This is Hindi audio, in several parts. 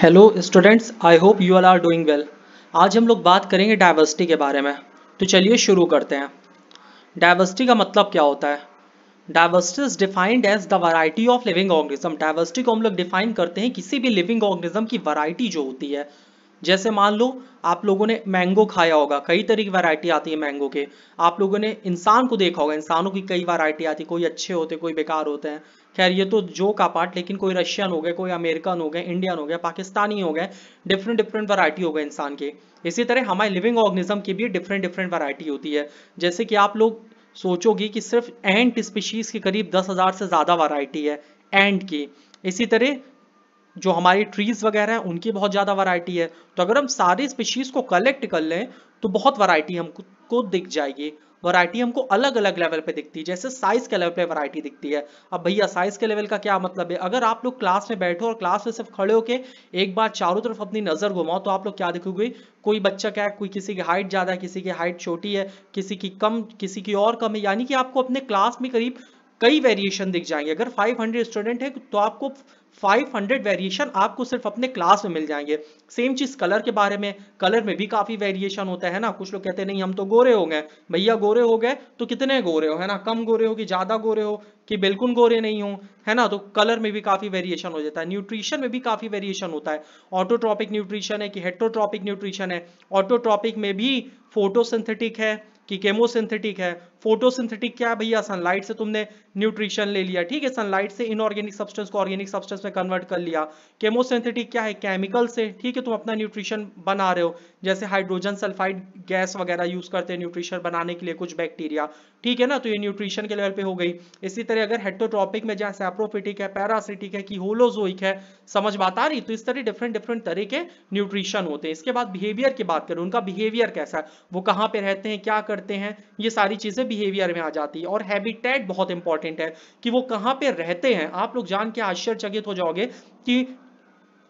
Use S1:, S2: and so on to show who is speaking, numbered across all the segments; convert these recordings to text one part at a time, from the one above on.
S1: Hello students I hope you all are doing well आज हम लोग बात करेंगे डाइवर्सिटी के बारे में तो चलिए शुरू करते हैं डाइवर्सिटी का मतलब क्या होता है diversity is defined as the variety of living organism diversity को हम लोग डिफाइन करते हैं किसी भी लिविंग ऑर्गेनिज्म की वराइटी जो होती है जैसे मान लो आप लोगों ने मैंगो खाया होगा कई तरह की वैरायटी आती है मैंगो के आप लोगों ने इंसान को देखा होगा इंसानों की कई वैरायटी आती है कोई अच्छे होते कोई बेकार होते हैं खैर ये तो जो का पार्ट लेकिन कोई रशियन हो गए कोई अमेरिकन हो गए इंडियन हो गए पाकिस्तानी हो गए डिफरेंट डिफरेंट वैरायटी हो गए इंसान के इसी तरह हमारे लिविंग ऑर्गेनिज्म की भी डिफरेंट डिफरेंट वैरायटी होती है जैसे कि आप लोग सोचोगे कि सिर्फ एंट स्पीशीज के करीब दस हज़ार से ज़्यादा वैरायटी है एंट की इसी तरह जो हमारी ट्रीज वगैरह हैं उनकी बहुत ज़्यादा वैरायटी है तो अगर हम सारी स्पीशीज़ को कलेक्ट कर लें तो बहुत वैरायटी हमको दिख जाएगी वैरायटी हमको अलग अलग लेवल पे दिखती है जैसे साइज के लेवल पे वैरायटी दिखती है अब भैया साइज के लेवल का क्या मतलब है अगर आप लोग क्लास में बैठो और क्लास में सिर्फ खड़े होके एक बार चारों तरफ अपनी नजर घुमाओ तो आप लोग क्या दिखोगे कोई बच्चा क्या है कोई किसी की हाइट ज्यादा है किसी की हाइट छोटी है किसी की कम किसी की और कम है यानी कि आपको अपने क्लास में करीब कई वेरिएशन दिख जाएंगे अगर फाइव स्टूडेंट है तो आपको 500 वेरिएशन आपको सिर्फ अपने क्लास में मिल जाएंगे सेम चीज कलर के बारे में कलर में भी काफी वेरिएशन होता है ना कुछ लोग कहते नहीं हम तो गोरे हो गए भैया गोरे हो गए तो कितने गोरे हो है ना कम गोरे हो कि ज्यादा गोरे हो कि बिल्कुल गोरे नहीं हो है ना तो कलर में भी काफी वेरिएशन हो जाता है न्यूट्रिशन में भी काफी वेरिएशन होता है ऑटोट्रॉपिक न्यूट्रिशन है कि हेट्रोट्रॉपिक न्यूट्रिशन है ऑटोट्रॉपिक में भी फोटोसिंथेटिक है कि केमोसिंथेटिक है फोटोसिंथेटिक क्या है भैया सनलाइट से तुमने न्यूट्रिशन ले लिया ठीक है सनलाइट से इनऑर्गेनिक सब्सटेंस को ऑर्गेनिक सब्सटेंस में कन्वर्ट कर लिया केमोसिंथेटिक क्या है केमिकल से ठीक है तुम अपना न्यूट्रिशन बना रहे हो जैसे हाइड्रोजन सल्फाइड गैस वगैरह यूज करते हैं न्यूट्रिशन बनाने के लिए कुछ बैक्टीरिया ठीक है ना तो ये न्यूट्रिशन के लेवल पे हो गई इसी तरह अगर हेटोट्रॉपिक में जहाँ सेप्रोफिटिक है पैरासिटिक है कि होलोजोइक है समझ बात आ रही तो इस तरह डिफरेंट डिफरेंट तरह के न्यूट्रिशन होते हैं इसके बाद बिहेवियर की बात करें उनका बिहेवियर कैसा है वो कहाँ पे रहते हैं क्या करते हैं ये सारी चीजें बिहेवियर में आ जाती है और हैबिटेट बहुत इंपॉर्टेंट है कि वो कहाँ पे रहते हैं आप लोग जान के आश्चर्यचकित हो जाओगे कि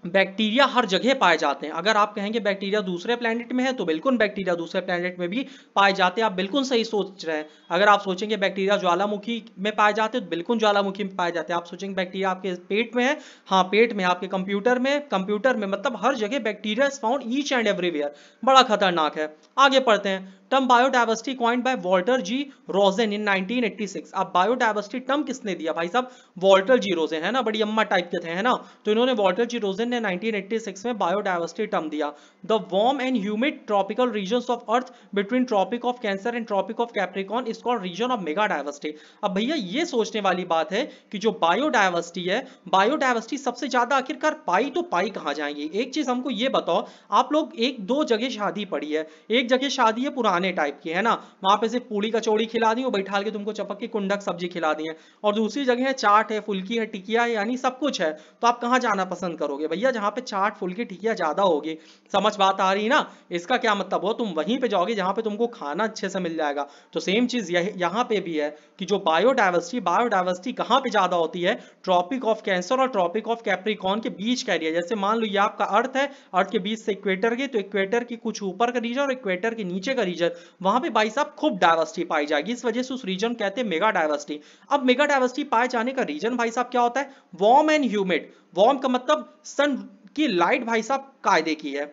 S1: बैक्टीरिया हर जगह पाए जाते हैं अगर आप कहेंगे बैक्टीरिया दूसरे प्लैनेट में है तो बिल्कुल बैक्टीरिया दूसरे प्लैनेट में भी पाए जाते हैं आप बिल्कुल सही सोच रहे हैं अगर आप सोचेंगे बैक्टीरिया ज्वालामुखी में पाए जाते हैं तो बिल्कुल ज्वालामुखी में पाए जाते हैं आप सोचेंगे बैक्टीरिया आपके पेट में है हाँ पेट में आपके कंप्यूटर में कंप्यूटर में मतलब हर जगह bacteria is found each and everywhere बड़ा खतरनाक है आगे पढ़ते हैं term biodiversity coined by Walter G Rosen in 1986 अब बायोडाइवर्सिटी टर्म किसने दिया भाई साहब वॉल्टर जी रोजेन है ना बड़ी अम्मा टाइप के थे है ना तो इन्होंने वॉल्टर जी रोजेन ने 1986 में बायोडाइवर्सिटी टर्म दिया the warm and humid tropical region of earth between tropic of cancer and tropic of capricorn is called region of mega diversity अब भैया ये सोचने वाली बात है कि जो बायोडाइवर्सिटी है बायोडाइवर्सिटी सबसे ज्यादा आखिरकार पाई तो पाई कहाँ जाएंगी एक चीज हमको ये बताओ आप लोग एक दो जगह शादी पड़ी है एक जगह शादी है पुराने टाइप की है ना वहां पे सिर्फ पूड़ी कचौड़ी खिला दी और बैठा के तुमको चपक के कुंडक सब्जी खिला दी है और दूसरी जगह है चाट है फुल्की है टिकिया है यानी सब कुछ है तो आप कहाँ जाना पसंद करोगे भैया भैया जहाँ पे चाट फुल की ठिकिया ज्यादा होगी समझ बात आ रही ना इसका क्या मतलब हो तुम वहीं पे जाओगे जहाँ पे तुमको खाना अच्छे से मिल जाएगा तो सेम चीज यहाँ पे भी है कि जो बायोडाइवर्सिटी बायोडाइवर्सिटी कहाँ पे ज्यादा होती है ट्रॉपिक ऑफ कैंसर और ट्रॉपिक ऑफ कैप्रिकॉन के बीच का एरिया जैसे मान लो ये आपका अर्थ है अर्थ के बीच से इक्वेटर के तो इक्वेटर के कुछ ऊपर का रीजन और इक्वेटर के नीचे का रीजन वहां पे भाई साहब खूब डायवर्सिटी पाई जाएगी इस वजह से उस रीजन कहते हैं मेगा डायवर्सिटी अब मेगा डायवर्सिटी पाए जाने का रीजन भाई साहब क्या होता है वार्म एंड ह्यूमिड वार्म का मतलब सन की लाइट भाई साहब कायदे की है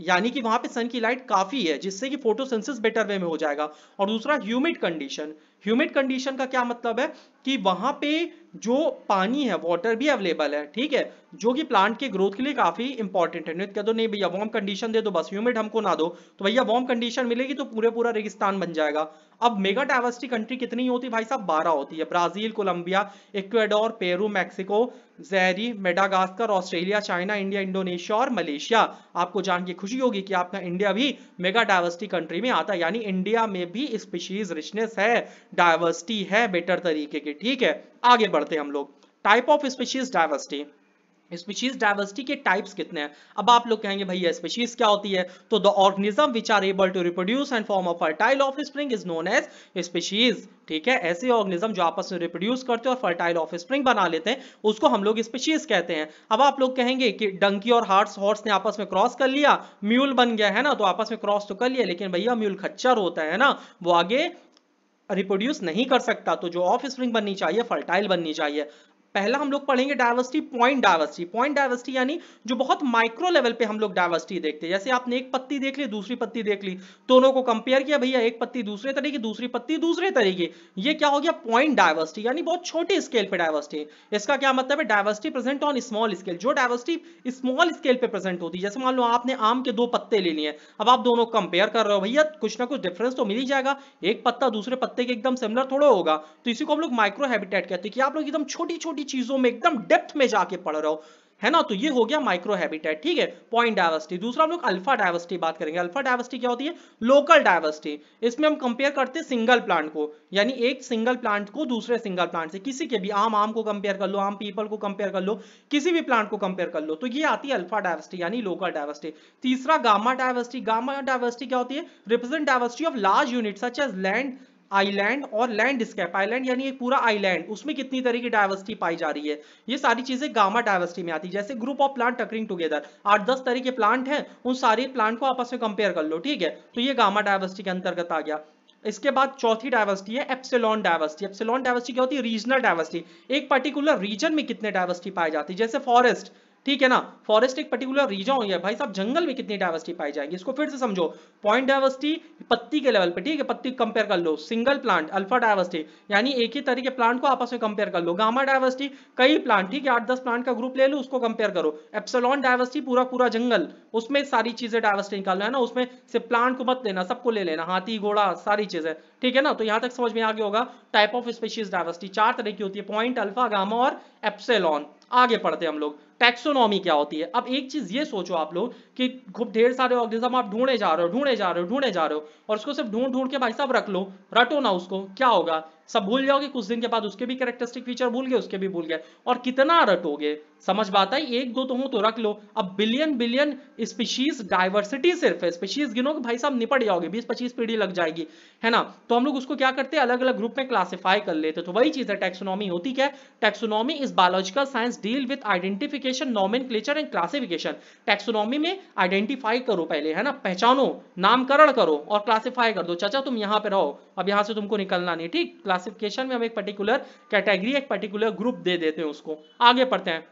S1: यानी कि वहां पे सन की लाइट काफी है जिससे कि फोटोसेंसिस बेटर वे में हो जाएगा और दूसरा ह्यूमिड कंडीशन ह्यूमिड कंडीशन का क्या मतलब है कि वहां पे जो पानी है वाटर भी अवेलेबल है ठीक है जो कि प्लांट के ग्रोथ के लिए काफी इंपॉर्टेंट है कह दो तो नहीं भैया वार्म कंडीशन दे दो बस ह्यूमिड हमको ना दो तो भैया वार्म कंडीशन मिलेगी तो पूरे पूरा रेगिस्तान बन जाएगा अब मेगा डाइवर्सिटी कंट्री कितनी होती भाई साहब बारह होती है Brazil Colombia Ecuador Peru Mexico Zaire Madagascar Australia China India Indonesia और मलेशिया आपको जान के खुशी होगी कि आपका इंडिया भी मेगा डाइवर्सिटी कंट्री में आता है यानी इंडिया में भी स्पीशीज रिचनेस है डायवर्सिटी है बेटर तरीके की ठीक है आगे बढ़ते हम लोग type of species diversity species diversity के टाइप्स कितने हैं अब आप लोग कहेंगे भैया स्पीशीज क्या होती है तो the organism which are able to reproduce and form a fertile offspring is known as species ठीक है ऐसे ऑर्गेनिज्म जो आपस में रिप्रोड्यूस करते हैं और फर्टाइल ऑफ स्प्रिंग बना लेते हैं उसको हम लोग स्पीशीज कहते हैं अब आप लोग कहेंगे कि डंकी और हार्स हॉर्स ने आपस में क्रॉस कर लिया म्यूल बन गया है ना तो आपस में क्रॉस तो कर लिया लेकिन भैया म्यूल खच्चर होता है ना वो आगे रिप्रोड्यूस नहीं कर सकता तो जो ऑफ स्प्रिंग बननी चाहिए फर्टाइल बननी चाहिए पहला हम लोग पढ़ेंगे diversity point diversity point diversity यानी जो बहुत माइक्रो लेवल पे हम लोग डायवर्सिटी देखते हैं जैसे आपने एक पत्ती देख ली दूसरी पत्ती देख ली दोनों को कंपेयर किया भैया एक पत्ती दूसरे तरीके दूसरी पत्ती दूसरे तरीके ये क्या हो गया पॉइंट डायवर्सिटी यानी बहुत छोटे स्केल पर डायवर्सिटी इसका क्या मतलब है diversity present on small scale जो डायवर्सिटी स्मॉल स्केल पे प्रेजेंट होती है जैसे मान लो आपने आम के दो पत्ते ले लिए अब आप दोनों कंपेयर कर रहे हो भैया कुछ ना कुछ डिफरेंस तो मिल ही जाएगा एक पत्ता दूसरे पत्ते के एकदम सिमिलर थोड़ा होगा तो इसी को हम लोग माइक्रो हैबिटेट कहते हैं कि आप लोग एकदम छोटी छोटी की चीजों में एकदम डेप्थ में जाके पढ़ रहे हो है ना तो ये हो गया माइक्रो हैबिटेट ठीक है पॉइंट डायवर्सिटी दूसरा हम लोग अल्फा डायवर्सिटी बात करेंगे अल्फा डायवर्सिटी क्या होती है लोकल डायवर्सिटी इसमें हम कंपेयर करते हैं सिंगल प्लांट को यानी एक सिंगल प्लांट को दूसरे सिंगल प्लांट से किसी के भी आम आम को कंपेयर कर लो आम पीपल को कंपेयर कर लो किसी भी प्लांट को कंपेयर कर लो तो ये आती है अल्फा डायवर्सिटी यानी लोकल डायवर्सिटी तीसरा गामा डायवर्सिटी गामा डायवर्सिटी क्या होती है represent diversity of large unit such as land island और लैंडस्केप आइलैंड यानी एक पूरा आइलैंड उसमें कितनी तरह की डायवर्सिटी पाई जा रही है ये सारी चीजें गामा डायवर्सिटी में आती है जैसे group of plant occurring together आठ दस तरह के प्लांट हैं उन सारे प्लांट को आपस में कंपेयर कर लो ठीक है तो ये गामा डायवर्सिटी के अंतर्गत आ गया इसके बाद चौथी डायवर्सिटी है एप्सिलॉन डायवर्सिटी एप्सिलॉन डायवर्सिटी क्या होती है रीजनल डायवर्सिटी एक पर्टिकुलर रीजन में कितने डायवर्सिटी पाई जाती है जैसे फॉरेस्ट ठीक है ना फॉरेस्ट एक पर्टिकुलर रीजन हो गया भाई साहब जंगल में कितनी डायवर्सिटी पाई जाएगी इसको फिर से समझो पॉइंट डायवर्सिटी पत्ती के लेवल पे ठीक है पत्ती कंपेयर कर लो सिंगल प्लांट अल्फा डायवर्सिटी यानी एक ही तरह के प्लांट को आपस में कंपेयर कर लो गामा डायवर्सिटी कई प्लांट ठीक है आठ दस प्लांट का ग्रुप ले लो उसको कंपेयर करो एप्सलॉन डायवर्सिटी पूरा पूरा जंगल उसमें सारी चीजें डायवर्सिटी निकाल है ना उसमें से प्लांट को मत लेना सबको ले लेना हाथी घोड़ा सारी चीजें ठीक है ना तो यहां तक समझ में आगे होगा टाइप ऑफ स्पेशीज डायवर्सिटी चार तरह की होती है पॉइंट अल्फा गामा और एप्सलॉन आगे पढ़ते हम लोग टैक्सोनॉमी क्या होती है अब एक चीज ये सोचो आप लोग कि खूब ढेर सारे ऑर्गेनिज्म आप ढूंढे जा रहे हो ढूंढे जा रहे हो ढूंढे जा रहे हो और उसको सिर्फ ढूंढ ढूंढ के भाई साहब रख लो रटो ना उसको क्या होगा सब भूल जाओगे कुछ दिन के बाद उसके भी कैरेक्टरिस्टिक फीचर भूल गए उसके भी भूल गए और कितना रटोगे समझ बात आई एक दो तो हो तो रख लो अब बिलियन बिलियन स्पीशीज डाइवर्सिटी सिर्फ है स्पीशीज गिनो कि भाई साहब निपट जाओगे बीस पच्चीस पीढ़ी लग जाएगी है ना तो हम लोग उसको क्या करते हैं अलग अलग ग्रुप में क्लासिफाई कर लेते तो वही चीज है टेक्सोनॉमी होती क्या taxonomy is biological science deal with identification classification nomen and classification taxonomy में आइडेंटिफाई करो पहले है ना पहचानो नामकरण करो और क्लासिफाई कर दो चाचा तुम यहाँ पे रहो अब यहाँ से तुमको निकलना नहीं ठीक क्लासिफिकेशन में हम एक पर्टिकुलर कैटेगरी एक पर्टिकुलर ग्रुप दे देते हैं उसको आगे पढ़ते हैं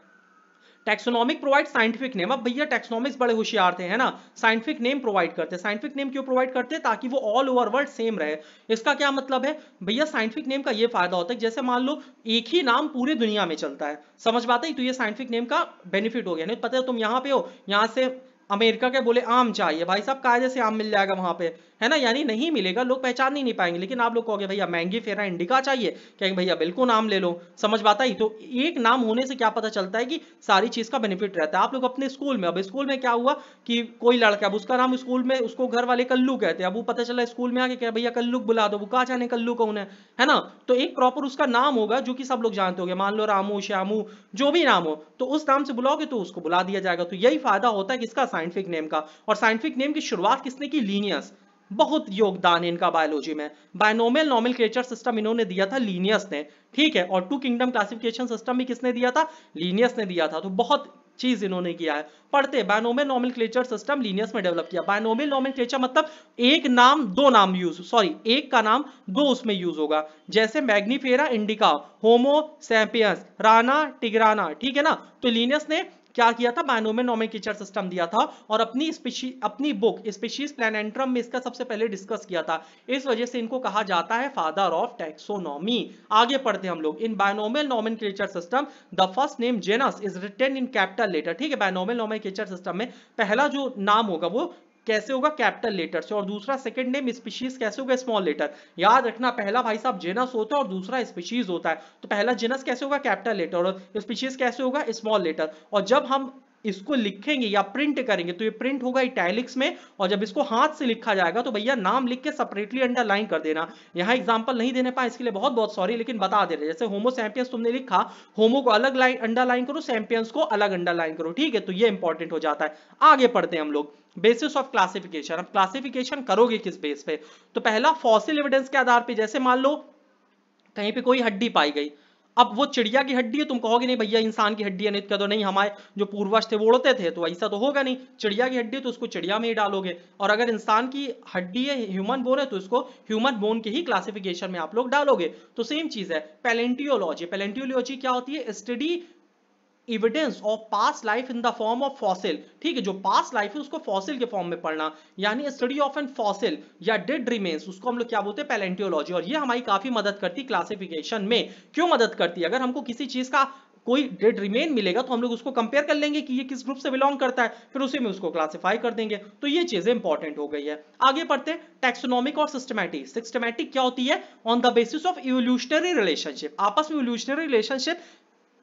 S1: टेक्सोनॉमिक प्रोवाइड साइंटिफिक नेम अब भैया टेक्सोनॉमिक्स बड़े होशियार थे है ना साइंटिफिक नेम प्रोवाइड करते हैं साइंटिफिक नेम क्यों प्रोवाइड करते हैं ताकि वो ऑल ओवर वर्ल्ड सेम रहे इसका क्या मतलब है भैया साइंटिफिक नेम का ये फायदा होता है जैसे मान लो एक ही नाम पूरे दुनिया में चलता है समझ बात है तो ये साइंटिफिक नेम का बेनिफिट हो गया नहीं पता है तुम यहाँ पे हो यहाँ से अमेरिका के बोले आम चाहिए भाई साहब कायदे से आम मिल जाएगा वहां पे है ना यानी नहीं मिलेगा लोग पहचान ही नहीं पाएंगे लेकिन आप लोग कहोगे भैया महंगी फेरा इंडिका चाहिए कहेंगे भैया बिल्कुल नाम ले लो समझ बात ही तो एक नाम होने से क्या पता चलता है कि सारी चीज का बेनिफिट रहता है आप लोग अपने स्कूल में अब स्कूल में क्या हुआ कि कोई लड़का अब उसका नाम स्कूल में उसको घर वाले कल्लू कहते हैं अब वो पता चला स्कूल में आके क्या भैया कल्लू बुला दो वो कहा जाने कल्लू कौन है है ना तो एक प्रॉपर उसका नाम होगा जो कि सब लोग जानते हो मान लो रामू श्यामू जो भी नाम हो तो उस नाम से बुलाओगे तो उसको बुला दिया जाएगा तो यही फायदा होता है किसका साइंटिफिक नेम का और साइंटिफिक नेम की शुरुआत किसने की लीनियस बहुत योगदान है इनका बायोलॉजी में बायनोमियल नॉर्मल क्रिएचर सिस्टम इन्होंने दिया था लीनियस ने ठीक है और टू किंगडम क्लासिफिकेशन सिस्टम भी किसने दिया था लीनियस ने दिया था तो बहुत चीज इन्होंने किया है पढ़ते binomial nomenclature system Linnaeus में डेवलप किया बायनोमियल नॉर्मल क्लेचर मतलब एक नाम दो नाम यूज सॉरी एक का नाम दो उसमें यूज होगा जैसे Mangifera indica Homo sapiens Rana tigrina ठीक है ना तो लीनियस ने क्या किया था मैनो में नॉमिक्लेचर सिस्टम दिया था और अपनी अपनी बुक स्पीशीज प्लानेंट्रम में इसका सबसे पहले डिस्कस किया था इस वजह से इनको कहा जाता है फादर ऑफ टैक्सोनॉमी आगे पढ़ते हम लोग इन binomial nomenclature system the first name genus is written in capital letter ठीक है बायनोमियल नोमिकेचर सिस्टम में पहला जो नाम होगा वो कैसे होगा कैपिटल लेटर से और दूसरा सेकंड नेम स्पीशीज कैसे होगा स्मॉल लेटर याद रखना पहला भाई साहब जेनस होता है और दूसरा स्पीशीज होता है तो पहला जेनस कैसे होगा कैपिटल लेटर और स्पीशीज कैसे होगा स्मॉल लेटर और जब हम इसको लिखेंगे या प्रिंट करेंगे तो ये प्रिंट होगा इटैलिक्स में और जब इसको हाथ से लिखा जाएगा तो भैया नाम लिख के सेपरेटली अंडरलाइन कर देना यहाँ एग्जाम्पल नहीं देने पाए इसके लिए बहुत बहुत सॉरी लेकिन बता दे रहे जैसे होमो सैम्पियंस तुमने लिखा होमो को अलग लाइन अंडरलाइन करो सैम्पियंस को अलग अंडरलाइन करो ठीक है तो ये इंपॉर्टेंट हो जाता है आगे पढ़ते हैं हम लोग बेसिस ऑफ क्लासिफिकेशन अब क्लासिफिकेशन करोगे किस बेस पे तो पहला फॉसिल एविडेंस के आधार पे जैसे मान लो कहीं पे कोई हड्डी पाई गई अब वो चिड़िया की हड्डी है तुम कहोगे नहीं भैया इंसान की हड्डी है नहीं तो कह दो नहीं हमारे जो पूर्वज थे वो उड़ते थे तो ऐसा तो होगा नहीं चिड़िया की हड्डी है तो उसको चिड़िया में ही डालोगे और अगर इंसान की हड्डी है ह्यूमन बोन है तो इसको ह्यूमन बोन के ही क्लासिफिकेशन में आप लोग डालोगे तो सेम चीज है पेलेंटियोलॉजी पेलेंटियोलॉजी क्या होती है study evidence of past life in the form of fossil ठीक है जो पास लाइफ है उसको फॉसिल के फॉर्म में पढ़ना यानी स्टडी ऑफ एन फॉसिल या डेड रिमेन्स उसको हम लोग क्या बोलते हैं पैलेंटियोलॉजी और ये हमारी काफी मदद करती है क्लासिफिकेशन में क्यों मदद करती है अगर हमको किसी चीज का कोई डेड रिमेन मिलेगा तो हम लोग उसको कंपेयर कर लेंगे कि ये किस ग्रुप से बिलोंग करता है फिर उसी में उसको क्लासिफाई कर देंगे तो ये चीजें इंपॉर्टेंट हो गई है आगे पढ़ते हैं टेक्सोनॉमिक और सिस्टमैटिक सिस्टमैटिक क्या होती है on the basis of evolutionary relationship आपस में इवोल्यूशनरी रिलेशनशिप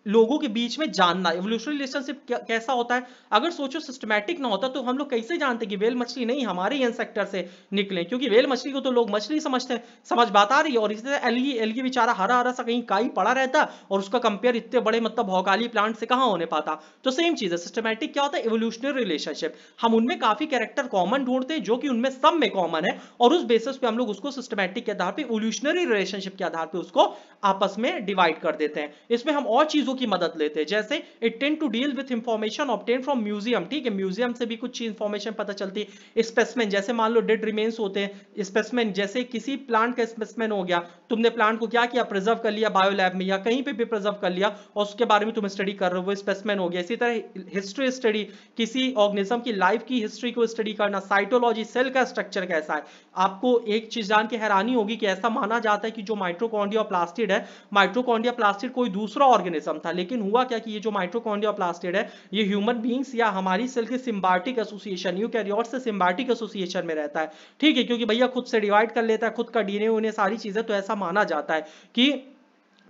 S1: लोगों के बीच में जानना एवोल्यूशनरी रिलेशनशिप कैसा होता है अगर सोचो सिस्टमैटिक ना होता तो हम लोग कैसे जानते कि वेल मछली नहीं हमारे ही सेक्टर से निकले क्योंकि वेल मछली को तो लोग मछली समझते हैं समझ बात आ रही है और इसी तरह एलगी एलगी बेचारा हरा हरा सा कहीं काई पड़ा रहता और उसका कंपेयर इतने बड़े मतलब भौकाली प्लांट से कहाँ होने पाता तो सेम चीज है सिस्टमैटिक क्या होता है एवोल्यूशनरी रिलेशनशिप हम उनमें काफी कैरेक्टर कॉमन ढूंढते हैं जो कि उनमें सब में कॉमन है और उस बेसिस पे हम लोग उसको सिस्टमैटिक के आधार पर एवोल्यूशनरी रिलेशनशिप के आधार पर उसको आपस में डिवाइड कर देते हैं इसमें हम और चीजों चीजों की मदद लेते हैं जैसे it tend to deal with information obtain from museum ठीक है म्यूजियम से भी कुछ इंफॉर्मेशन पता चलती है स्पेसमैन जैसे मान लो डेड रिमेन्स होते हैं स्पेसमैन जैसे किसी प्लांट का स्पेसमैन हो गया तुमने प्लांट को क्या किया प्रिजर्व कर लिया बायोलैब में या कहीं पर भी प्रिजर्व कर लिया और उसके बारे में तुम स्टडी कर रहे हो वो स्पेसमैन हो गया इसी तरह हिस्ट्री स्टडी किसी ऑर्गेनिज्म की लाइफ की हिस्ट्री को स्टडी करना साइटोलॉजी सेल का स्ट्रक्चर कैसा है आपको एक चीज जान के हैरानी होगी कि ऐसा माना जाता है कि जो माइट्रोकॉन्डिया प्लास्टिड है माइट्रोकॉन्डिया प्लास्टिड कोई दूसरा ऑर्गेनिज्म प्रॉब्लम था लेकिन हुआ क्या कि ये जो माइट्रोकॉन्ड्रिया प्लास्टिड है ये ह्यूमन बींग्स या हमारी सेल के सिम्बार्टिक एसोसिएशन यू कैरियर से सिम्बार्टिक एसोसिएशन में रहता है ठीक है क्योंकि भैया खुद से डिवाइड कर लेता है खुद का डीएनए उन्हें सारी चीजें तो ऐसा माना जाता है कि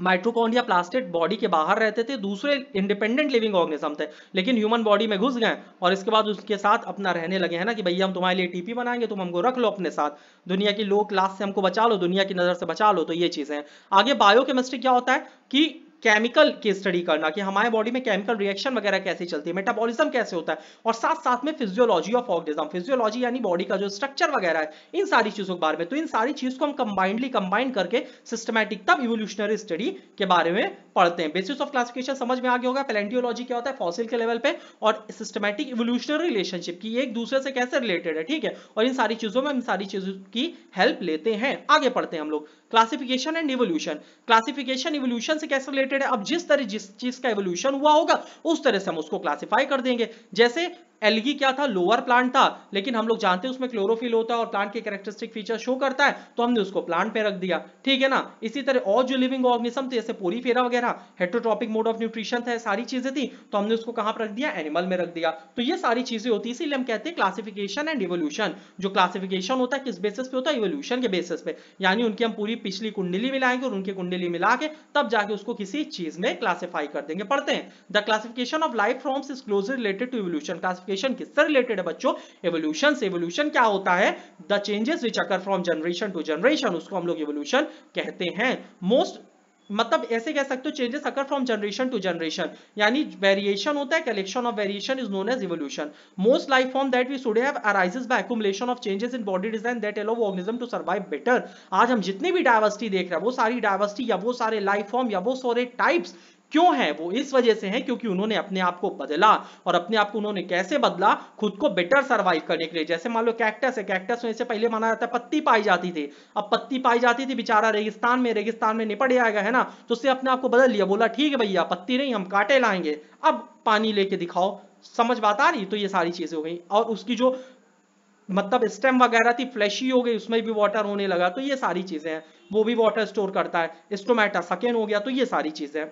S1: माइट्रोकॉन्डिया प्लास्टिड बॉडी के बाहर रहते थे दूसरे इंडिपेंडेंट लिविंग ऑर्गेनिज्म थे लेकिन ह्यूमन बॉडी में घुस गए और इसके बाद उसके साथ अपना रहने लगे हैं ना कि भैया हम तुम्हारे लिए टीपी बनाएंगे तुम हमको रख लो अपने साथ दुनिया की लो क्लास से हमको बचा लो दुनिया की नज़र से बचा लो तो ये चीज़ें आगे बायो क्या होता है कि केमिकल की स्टडी करना कि हमारे बॉडी में केमिकल रिएक्शन वगैरह कैसे चलती है मेटाबॉलिज्म कैसे होता है और साथ साथ में फिजियोलॉजी ऑफ ऑर्गेनिज्म फिजियोलॉजी यानी बॉडी का जो स्ट्रक्चर वगैरह है इन सारी चीजों के बारे में तो इन सारी चीज को हम कंबाइंडली कंबाइन करके सिस्टमैटिक तब इवोल्यूशनरी स्टडी के बारे में पढ़ते हैं बेसिस ऑफ क्लासिफिकेशन समझ में आगे होगा पेलेंटियोलॉजी क्या होता है फॉसिल के लेवल पे और सिस्टमैटिक इवोल्यूशनरी रिलेशनशिप की एक दूसरे से कैसे रिलेटेड है ठीक है और इन सारी चीजों में हम सारी चीजों की हेल्प लेते हैं आगे पढ़ते हैं हम लोग classification and evolution classification evolution से कैसे रिलेटेड रिलेटेड है अब जिस तरह जिस चीज का एवोल्यूशन हुआ होगा उस तरह से हम उसको क्लासीफाई कर देंगे जैसे एलगी क्या था लोअर प्लांट था लेकिन हम लोग जानते हैं उसमें क्लोरोफिल होता है और प्लांट के कैरेक्टरिस्टिक फीचर शो करता है तो हमने उसको प्लांट पे रख दिया ठीक है ना इसी तरह और जो लिविंग ऑर्गेनिज्म थे जैसे फेरा वगैरह हेट्रोट्रॉपिक मोड ऑफ न्यूट्रिशन था सारी चीजें थी तो हमने उसको कहां पर रख दिया एनिमल में रख दिया तो ये सारी चीजें होती है इसीलिए हम कहते हैं क्लासिफिकेशन एंड इवोल्यूशन जो क्लासिफिकेशन होता है किस बेसिस पे होता है इवोल्यूशन के बेसिस पे यानी उनकी हम पूरी पिछली कुंडली मिलाएंगे और उनकी कुंडली मिला के तब जाके उसको किसी चीज में क्लासिफाई कर देंगे पढ़ते हैं the classification of life forms is closely related to evolution classification classification किससे रिलेटेड है बच्चों एवोल्यूशन से एवोल्यूशन क्या होता है the changes which occur from generation to generation उसको हम लोग एवोल्यूशन कहते हैं मोस्ट मतलब ऐसे कह सकते हो changes occur from generation to generation यानी वेरिएशन होता है collection of variation is known as evolution most life form that we should have arises by accumulation of changes in body design that allow organism to survive better आज हम जितने भी डायवर्सिटी देख रहे हैं वो सारी डायवर्सिटी या वो सारे लाइफ फॉर्म या वो सारे टाइप्स क्यों है वो इस वजह से है क्योंकि उन्होंने अपने आप को बदला और अपने आप को उन्होंने कैसे बदला खुद को बेटर सर्वाइव करने के लिए जैसे मान लो कैक्टस है कैक्टस में से पहले माना जाता है पत्ती पाई जाती थी अब पत्ती पाई जाती थी बेचारा रेगिस्तान में रेगिस्तान में निपट जाएगा है ना तो उससे अपने आप को बदल लिया बोला ठीक है भैया पत्ती नहीं हम कांटे लाएंगे अब पानी लेके दिखाओ समझ बात आ रही तो ये सारी चीजें हो गई और उसकी जो मतलब स्टेम वगैरह थी फ्लैशी हो गई उसमें भी वाटर होने लगा तो ये सारी चीजें हैं वो भी वाटर स्टोर करता है स्टोमेटा सेकेंड हो गया तो ये सारी चीजें हैं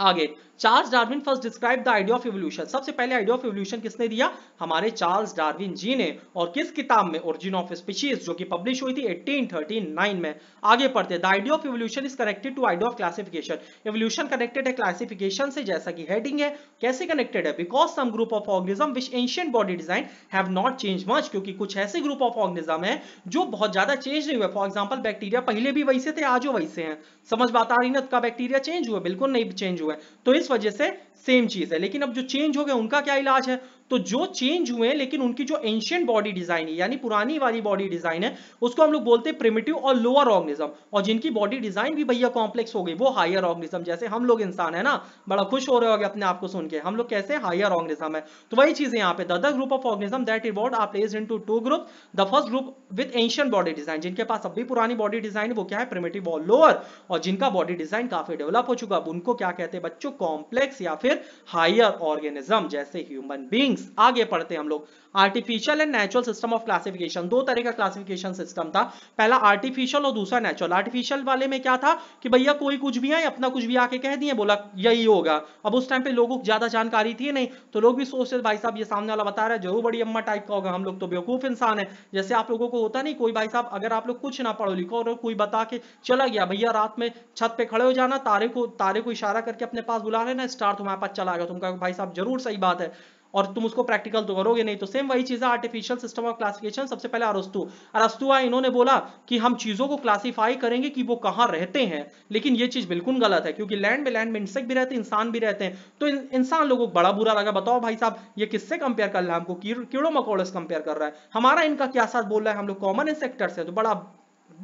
S1: आगे Charles Darwin first describe the idea of evolution सबसे पहले आइडिया ऑफ इवोल्यूशन किसने दिया हमारे चार्ल्स डार्विन जी ने और किस किताब में ओरिजिन ऑफ स्पीशीज जो कि पब्लिश हुई थी 1839 में आगे पढ़ते the idea of evolution is connected to idea of classification evolution connected है क्लासिफिकेशन से जैसा कि हेडिंग है कैसे कनेक्टेड है because some group of organism which ancient body design have not change much क्योंकि कुछ ऐसे ग्रुप ऑफ ऑर्गेनिज्म है जो बहुत ज्यादा चेंज नहीं हुए फॉर एग्जाम्पल बैक्टीरिया पहले भी वैसे थे आज वैसे हैं समझ बात आ रही ना तो का बैक्टीरिया चेंज हुआ बिल्कुल नहीं चेंज हुआ है तो इस वजह से सेम चीज है लेकिन अब जो चेंज हो गए उनका क्या इलाज है तो जो चेंज हुए लेकिन उनकी जो एंशियंट बॉडी डिजाइन है यानी पुरानी वाली बॉडी डिजाइन है उसको हम लोग बोलते हैं प्रिमेटिव और लोअर ऑर्गेनिज्म और जिनकी बॉडी डिजाइन भी भैया कॉम्प्लेक्स हो गई वो हायर ऑर्गेनिज्म जैसे हम लोग इंसान है ना बड़ा खुश हो रहे हो अपने आप को सुन के हम लोग कैसे हायर ऑर्गेनिज्म है तो वही चीज यहाँ पे their group of organism that evolve आप place in two group the first group with ancient body design जिनके पास अभी पुरानी बॉडी डिजाइन वो क्या है प्रिमेटिव और लोअर और जिनका बॉडी डिजाइन काफी डेवलप हो चुका उनको क्या कहते हैं बच्चों कॉम्प्लेक्स या फिर फिर हायर ऑर्गेनिज्म जैसे ह्यूमन बींग्स आगे पढ़ते हैं हम लोग artificial and natural system of classification दो तरह का क्लासिफिकेशन सिस्टम था पहला आर्टिफिशियल और दूसरा नेचुरल आर्टिफिशियल वाले में क्या था कि भैया कोई कुछ भी है अपना कुछ भी आके कह दिए बोला यही होगा अब उस टाइम पे लोगों को ज्यादा जानकारी थी नहीं तो लोग भी सोचते भाई साहब ये सामने वाला बता रहा है जरूर बड़ी अम्मा टाइप का होगा हम लोग तो बेवकूफ इंसान है जैसे आप लोगों को होता नहीं कोई भाई साहब अगर आप लोग कुछ ना पढ़ो लिखो और कोई बता के चला गया भैया रात में छत पे खड़े हो जाना तारे को तारे को इशारा करके अपने पास बुला लेना स्टार तुम्हारे पास चला गया तुम कहो भाई साहब जरूर सही बात है और तुम उसको प्रैक्टिकल तो करोगे नहीं तो सेम वही चीज है आर्टिफिशियल सिस्टम ऑफ क्लासिफिकेशन सबसे पहले अरस्तु अरस्तुआ इन्होंने बोला कि हम चीजों को क्लासीफाई करेंगे कि वो कहाँ रहते हैं लेकिन ये चीज बिल्कुल गलत है क्योंकि लैंड में लैंड में इंसेक्ट भी रहते हैं इंसान भी रहते हैं तो इंसान लोगों को बड़ा बुरा लगा बताओ भाई साहब ये किससे कंपेयर कर रहा है हमको कीड़ों मकोड़ों से कंपेयर कर रहा है हमारा इनका क्या साथ बोल रहा है हम लोग कॉमन इंसेक्टर्स है तो बड़ा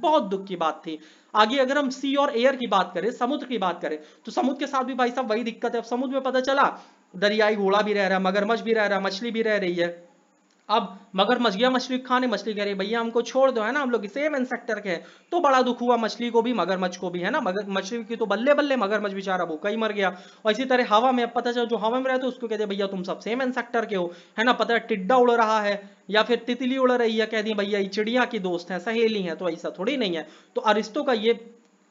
S1: बहुत दुख की बात थी आगे अगर हम सी और एयर की बात करें समुद्र की बात करें तो समुद्र के साथ भी भाई साहब वही दिक्कत है अब समुद्र में पता चला दरियाई घोड़ा भी रह रहा है मगरमच्छ भी रह रहा है मछली भी रह रही है अब मगर गया मछली खाने मछली कह रही है भैया हमको छोड़ दो है ना हम लोग सेम इंसेक्टर के हैं तो बड़ा दुख हुआ मछली को भी मगरमच्छ को भी है ना मगर मछली की तो बल्ले बल्ले मगरमच्छ बेचारा वो कहीं मर गया और इसी तरह हवा में पता चला जो हवा में रहते उसको कहते भैया तुम सब सेम इंसेक्टर के हो है ना पता है टिड्डा उड़ रहा है या फिर तितली उड़ रही है कह दी भैया ये चिड़िया की दोस्त है सहेली है तो ऐसा थोड़ी नहीं है तो अरिस्टो का ये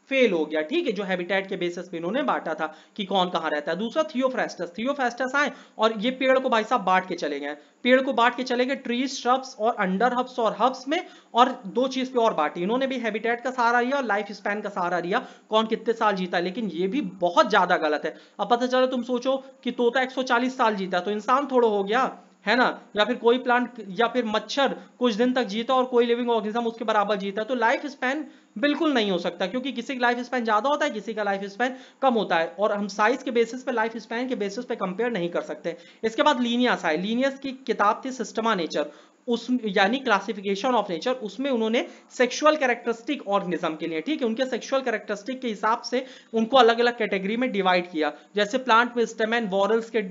S1: फेल हो गया ठीक है जो हैबिटेट के बेसिस पे इन्होंने बांटा था कि कौन कहाँ रहता है दूसरा थियोफ्रेस्टस थियोफ्रेस्टस आए और ये पेड़ को भाई साहब बांट के चले गए पेड़ को बांट के चले गए ट्रीज श्रब्स और अंडर हब्स और हब्स में और दो चीज पे और बांटी इन्होंने भी हैबिटेट का सहारा लिया और लाइफ स्पैन का सहारा लिया कौन कितने साल जीता लेकिन ये भी बहुत ज्यादा गलत है अब पता चला तुम सोचो कि तोता एक साल जीता तो इंसान थोड़ा हो गया है ना या फिर कोई प्लांट या फिर मच्छर कुछ दिन तक जीता और कोई लिविंग ऑर्गेनिज्म उसके बराबर जीता तो लाइफ स्पैन बिल्कुल नहीं हो सकता क्योंकि किसी का लाइफ स्पैन ज्यादा होता है किसी का लाइफ स्पैन कम होता है और हम साइज के बेसिस पे लाइफ स्पैन के बेसिस पे कंपेयर नहीं कर सकते इसके बाद लीनियस आए लीनियस की किताब थी सिस्टमा नेचर उस यानी क्लासिफिकेशन ऑफ नेचर उसमें उन्होंने सेक्सुअल कैरेक्टरिस्टिक ऑर्गेनिज्म के लिए ठीक है उनके सेक्सुअल कैरेक्टरिस्टिक के हिसाब से उनको अलग अलग कैटेगरी में डिवाइड किया जैसे प्लांट में स्टेमैन वॉरल्स के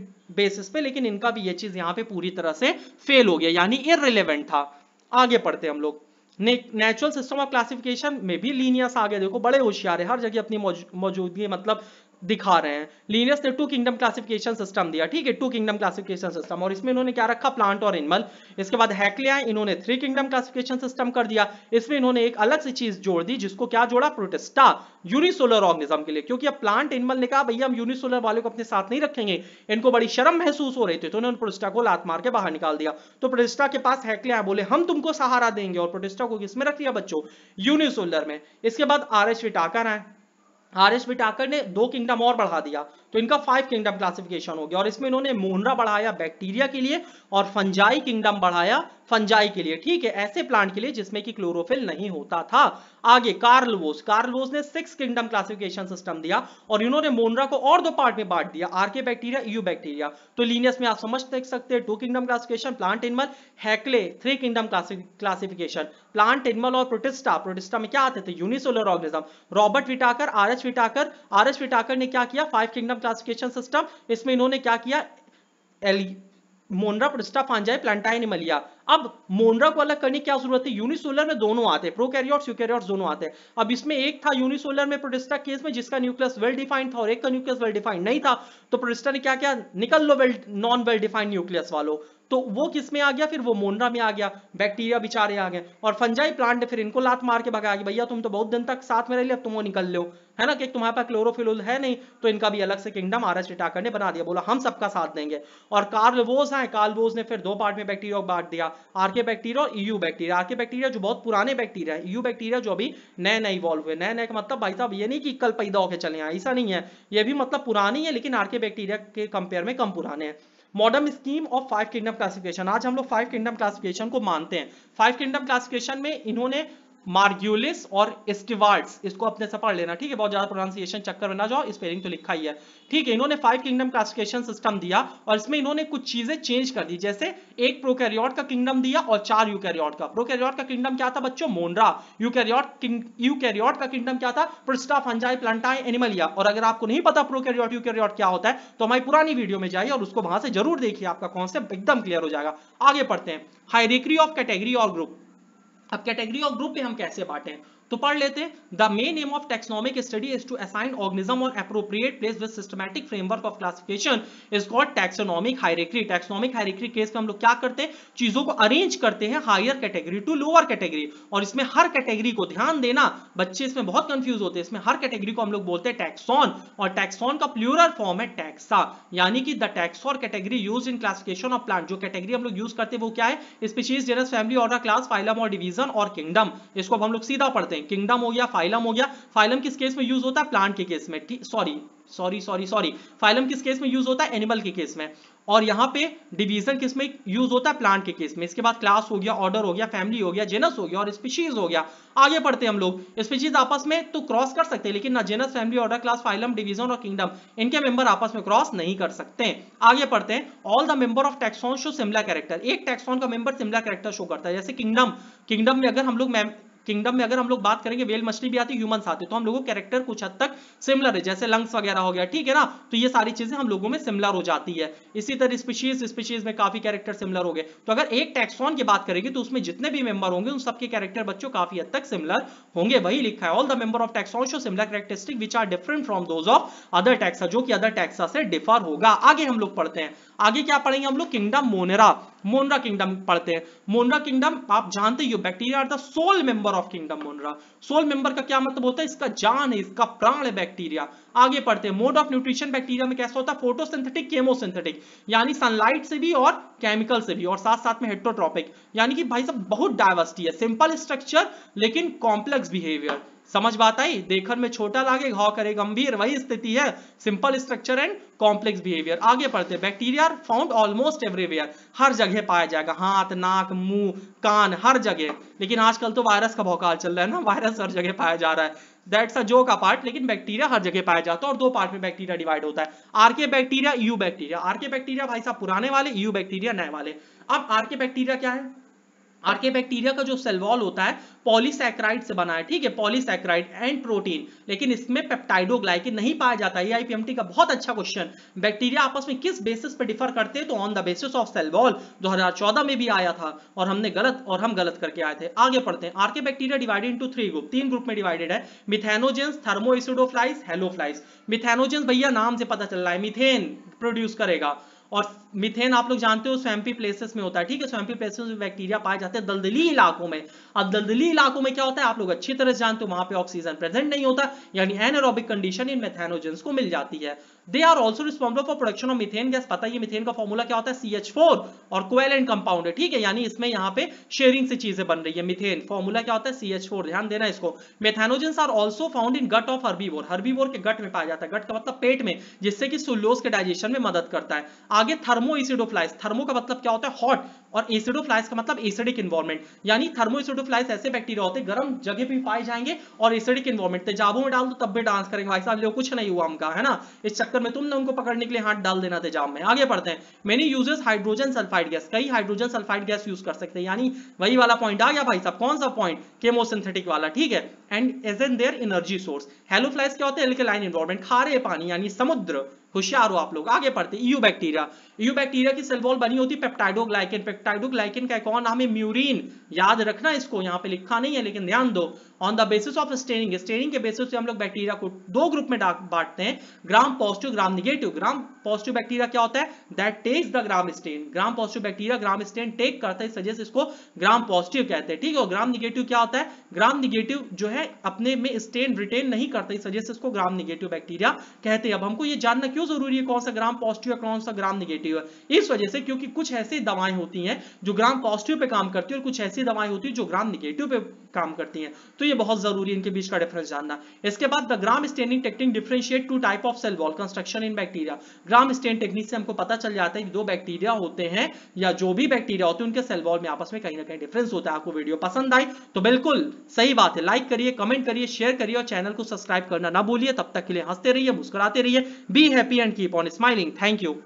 S1: बेसिस पे लेकिन इनका भी ये चीज यहाँ पे पूरी तरह से फेल हो गया यानी इरेलीवेंट था आगे पढ़ते हम लोग नेचुरल सिस्टम ऑफ क्लासिफिकेशन में भी लीनियस आ गया देखो बड़े होशियार है हर जगह अपनी मौजूदगी मतलब दिखा रहे हैं लीनियस ने टू किंगडम क्लासिफिकेशन सिस्टम दिया ठीक है टू किंगडम क्लासिफिकेशन सिस्टम और इसमें इन्होंने क्या रखा प्लांट और एनिमल इसके बाद हैकलिया इन्होंने थ्री किंगडम क्लासिफिकेशन सिस्टम कर दिया इसमें इन्होंने एक अलग सी चीज जोड़ दी जिसको क्या जोड़ा प्रोटेस्टा यूनिसोलर ऑर्गेनिज्म के लिए क्योंकि अब प्लांट एनिमल ने कहा भैया हम यूनिसोलर वाले को अपने साथ नहीं रखेंगे इनको बड़ी शर्म महसूस हो रही थी तो उन्होंने प्रोटेस्टा को लात मार के बाहर निकाल दिया तो प्रोटेस्टा के पास हैकलिया बोले हम तुमको सहारा देंगे और प्रोटेस्टा को किसमें रख लिया बच्चों यूनिसोलर में इसके बाद आर एस विटाकर आए आर एस बिटाकर ने दो किंगडम और बढ़ा दिया तो इनका फाइव किंगडम क्लासिफिकेशन हो गया और इसमें इन्होंने मोहनरा बढ़ाया बैक्टीरिया के लिए और फंजाई किंगडम बढ़ाया फंजाई के लिए ठीक है ऐसे प्लांट के लिए जिसमें कि क्लोरोफिल नहीं होता था आगे कार्लवोस कार्लवोस ने सिक्स किंगडम क्लासिफिकेशन सिस्टम दिया और इन्होंने मोनरा को और दो पार्ट में बांट दिया आरके बैक्टीरिया यू बैक्टीरिया तो लीनियस में आप समझ देख सकते हैं two kingdom classification plant animal Haeckel three kingdom classification plant animal और प्रोटिस्टा प्रोटिस्टा में क्या आते थे unicellular organism Robert Whittaker R H Whittaker R H Whittaker ने क्या किया five kingdom income classification system इसमें इन्होंने क्या किया मोनरा फांजाई अब मोनरा को अलग करने की क्या जरूरत है यूनिसोलर में दोनों आते हैं प्रोकैरियोट्स यूकैरियोट्स दोनों आते हैं अब इसमें एक था यूनिसोलर में प्रोटिस्टा केस में जिसका न्यूक्लियस वेल डिफाइंड था और एक का न्यूक्लियस वेल डिफाइंड नहीं था तो प्रोटिस्टा ने क्या किया निकल लो well non well defined nucleus वालों तो वो किस में आ गया फिर वो मोनरा में आ गया बैक्टीरिया बेचारे आ गए और फंजाई प्लांट फिर इनको लात मार के भगाया भैया तुम तो बहुत दिन तक साथ में रह लिया तुम वो निकल लो है ना कि तुम्हारे पास क्लोरोफिल है नहीं तो इनका भी अलग से किंगडम आर एस टिटाकर ने बना दिया बोला हम सबका साथ देंगे और कार्लवोज है कार्लवोज ने फिर दो पार्ट में बैक्टीरिया को बांट दिया आरके बैक्टीरिया और ईयू बैक्टीरिया आरके बैक्टीरिया जो बहुत पुराने बैक्टीरिया है ईयू बैक्टीरिया जो अभी नए नए इवॉल्व हुए नए नए का मतलब भाई साहब ये नहीं कि कल पैदा होकर चले आए ऐसा नहीं है ये भी मतलब पुरानी है लेकिन आरके बैक्टीरिया के कंपेयर में कम पुराने हैं modern scheme of five kingdom classification आज हम लोग फाइव किंगडम क्लासिफिकेशन को मानते हैं फाइव किंगडम क्लासिफिकेशन में इन्होंने मार्ग्यूलिस और स्टिवार्ड्स इसको अपने से पढ़ लेना ठीक है बहुत ज्यादा प्रोनाउंसिएशन चक्कर में ना जाओ स्पेलिंग तो लिखा ही है ठीक है इन्होंने फाइव किंगडम क्लासिफिकेशन सिस्टम दिया और इसमें इन्होंने कुछ चीजें चेंज कर दी जैसे एक प्रोकैरियोट का किंगडम दिया और चार यूकैरियोट का प्रोकैरियोट का किंगडम क्या था बच्चों मोनरा यूकैरियोट यूकैरियोट का किंगडम क्या था प्रिस्टा फंजाई प्लांटाई एनिमलिया और अगर आपको नहीं पता प्रोकैरियोट यूकैरियोट क्या होता है तो हमारी पुरानी वीडियो में जाइए और उसको वहां से जरूर देखिए आपका कॉन्सेप्ट एकदम क्लियर हो जाएगा आगे पढ़ते हैं हायरेक्री ऑफ कैटेगरी और ग्रुप अब कैटेगरी और ग्रुप में हम कैसे बांटें तो पढ़ लेते the main M of taxonomic study is to assign organism और appropriate place with systematic framework of classification is called taxonomic हायरेक्री taxonomic हायरेक्री case में हम लोग क्या करते हैं चीजों को अरेंज करते हैं higher category to lower category और इसमें हर कैटेगरी को ध्यान देना बच्चे इसमें बहुत कंफ्यूज होते हैं इसमें हर कैटेगरी को हम लोग बोलते हैं टैक्सॉन और टैक्सॉन का प्लूरल फॉर्म है टैक्सा यानी कि the taxa category use in classification of plant जो कैटेगरी हम लोग यूज करते हैं वो क्या है species genus family order class phylum और डिवीजन और किंगडम इसको हम लोग सीधा पढ़ते हैं होते हैं किंगडम हो गया फाइलम हो गया फाइलम किस केस में यूज होता है प्लांट के केस में sorry sorry sorry sorry phylum किस केस में यूज होता है एनिमल के केस में और यहाँ पे डिवीजन किस में यूज होता है प्लांट के केस में इसके बाद क्लास हो गया ऑर्डर हो गया फैमिली हो गया जेनस हो गया और स्पीशीज हो गया आगे पढ़ते हैं हम लोग स्पीशीज आपस में तो क्रॉस कर सकते हैं लेकिन ना genus family order class phylum division और किंगडम इनके मेंबर आपस में क्रॉस नहीं कर सकते आगे पढ़ते हैं all the member of taxon show similar character एक टैक्सॉन का मेंबर सिमला कैरेक्टर शो करता है जैसे किंगडम किंगडम में अगर हम लोग किंगडम में अगर हम लोग बात करेंगे वेल मछली भी आती ह्यूमन आते तो हम लोगों को कैरेक्टर कुछ हद तक सिमिलर है जैसे लंग्स वगैरह हो गया ठीक है ना तो ये सारी चीजें हम लोगों में सिमिलर हो जाती है इसी तरह स्पीशीज स्पीशीज में काफी कैरेक्टर सिमिलर हो गए तो अगर एक टैक्सॉन की बात करेंगे तो उसमें जितने भी मेंबर होंगे उन सबके कैरेक्टर बच्चों काफी हद तक सिमिलर होंगे वही लिखा है all the member of taxon show similar characteristic which are different from those of other taxa जो कि अदर टैक्सा से डिफर होगा आगे हम लोग पढ़ते हैं आगे क्या पढ़ेंगे हम लोग किंगडम मोनेरा मोनरा किंगडम पढ़ते हैं मोनरा किंगडम आप जानते ही हो bacteria are the sole member of kingdom Monera sole member का क्या मतलब होता है इसका जान है इसका प्राण है बैक्टीरिया आगे पढ़ते हैं मोड ऑफ न्यूट्रिशन बैक्टीरिया में कैसा होता है फोटोसिंथेटिक केमोसिंथेटिक यानी सनलाइट से भी और केमिकल से भी और साथ साथ में हेट्रोट्रॉपिक यानी कि भाई सब बहुत डाइवर्सिटी है सिंपल स्ट्रक्चर लेकिन कॉम्प्लेक्स बिहेवियर समझ बात आई देखन में छोटा लागे घाव करे गंभीर वही स्थिति है simple structure and complex behaviour आगे पढ़ते बैक्टीरिया फाउंड ऑलमोस्ट एवरीवेयर हर जगह पाया जाएगा हाथ नाक मुंह कान हर जगह लेकिन आजकल तो वायरस का भौकाल चल रहा है ना वायरस हर जगह पाया जा रहा है दैट्स अ जोक का पार्ट लेकिन बैक्टीरिया हर जगह पाया जाता है और दो पार्ट में बैक्टीरिया डिवाइड होता है archaebacteria eubacteria archaebacteria भाई साहब पुराने वाले यू बैक्टीरिया नए वाले अब आरके बैक्टीरिया क्या है आरके बैक्टीरिया का जो सेलवॉल होता है पॉलीसेक्राइड से बना है ठीक है पॉलीसेक्राइड एंड प्रोटीन लेकिन इसमें पेप्टाइडोग्लाइकिन नहीं पाया जाता ये आईपीएमटी का बहुत अच्छा क्वेश्चन बैक्टीरिया आपस में किस बेसिस पर डिफर करते हैं तो on the basis of cell wall 2014 में भी आया था और हमने गलत और हम गलत करके आए थे आगे पढ़ते हैं archaebacteria divided into three group तीन ग्रुप में डिवाइडेड है मिथेनोजेंस थर्मोइसिडोफ्लाइस हेलोफ्लाइस मिथेनोजेंस भैया नाम से पता चल रहा है मिथेन प्रोड्यूस करेगा और मिथेन आप लोग जानते हो स्वैम्पी प्लेसेस में होता है ठीक है स्वैम्पी प्लेसेस में बैक्टीरिया पाए जाते हैं दलदली इलाकों में अब दलदली इलाकों में क्या होता है आप लोग अच्छी तरह जानते हो वहां पे ऑक्सीजन प्रेजेंट नहीं होता यानी एनरोबिक कंडीशन इन मेथेनोजेंस को मिल जाती है they are also responsible for production of methane gas पता है मिथेन का फॉर्मूला क्या होता है सी एच फोर और एंड कंपाउंड है ठीक है यानी इसमें यहाँ पे शेयरिंग से चीजें बन रही है मिथेन फॉर्मूला क्या होता है सी एच फोर ध्यान देना इसको methanogens are also found in gut of herbivore herbivore के गट में पाया जाता है गट का मतलब पेट में जिससे कि सुलोस के डाइजेशन में मदद करता है आगे थर्मो एसिडोफ्लाइस थर्मो का मतलब क्या होता है हॉट और एसिडोफ्लाइस का मतलब एसिडिक इन्वॉर्मेंट यानी थर्मो एसिडोफ्लाइस ऐसे बैक्टीरिया होते हैं गर्म जगह पर पाए जाएंगे और एसिडिक इन्वॉर्मेंट तेजाबों में डाल दो तब भी डांस करेंगे भाई साहब लोग कुछ नहीं हुआ हमका है ना इस चक्कर चक्कर में तुमने उनको पकड़ने के लिए हाथ डाल देना थे जाम में आगे पढ़ते हैं many uses hydrogen sulphide gas कई हाइड्रोजन सल्फाइड गैस यूज कर सकते हैं यानी वही वाला पॉइंट आ गया भाई साहब कौन सा पॉइंट केमोसिंथेटिक वाला ठीक है and as an their energy source halophiles क्या होते हैं खारे पानी यानी समुद्र होशियार हो आप लोग आगे पढ़ते ईयू बैक्टीरिया ईयू बैक्टीरिया की सेल बनी होती है पेप्टाइडोग्लाइकिन पेप्टाइडोग्लाइकिन का एक और नाम है म्यूरिन याद रखना इसको यहाँ पे लिखा नहीं है लेकिन ध्यान दो on the basis of staining staining के बेसिस से हम लोग बैक्टीरिया को दो ग्रुप में बांटते हैं gram positive gram negative gram positive bacteria क्या होता है that takes the gram stain gram positive bacteria gram stain take करता है सजेस्ट इसको ग्राम पॉजिटिव कहते हैं ठीक है और ग्राम निगेटिव क्या होता है ग्राम निगेटिव जो है अपने में स्टेन रिटेन नहीं करता सजेस्ट इसको ग्राम निगेटिव बैक्टीरिया कहते हैं अब हमको ये जानना क्यों क्यों जरूरी है कौन सा ग्राम पॉजिटिव है कौन सा ग्राम निगेटिव है इस वजह से क्योंकि कुछ ऐसी दवाएं होती हैं जो ग्राम पॉजिटिव पे काम करती है और कुछ ऐसी दवाएं होती है जो ग्राम निगेटिव पे काम करती हैं तो ये बहुत जरूरी है इनके बीच का डिफरेंस जानना इसके बाद the gram staining technique differentiate two type of cell wall construction in bacteria gram stain technique से हमको पता चल जाता है कि दो बैक्टीरिया होते हैं या जो भी बैक्टीरिया होते हैं उनके सेल वॉल में आपस में कहीं ना कहीं डिफरेंस होता है आपको वीडियो पसंद आए तो बिल्कुल सही बात है लाइक करिए कमेंट करिए शेयर करिए और चैनल को सब्सक्राइब करना ना भूलिए तब तक के लिए हंसते रहिए मुस्कुराते रहिए बी है happy and keep on smiling. Thank you.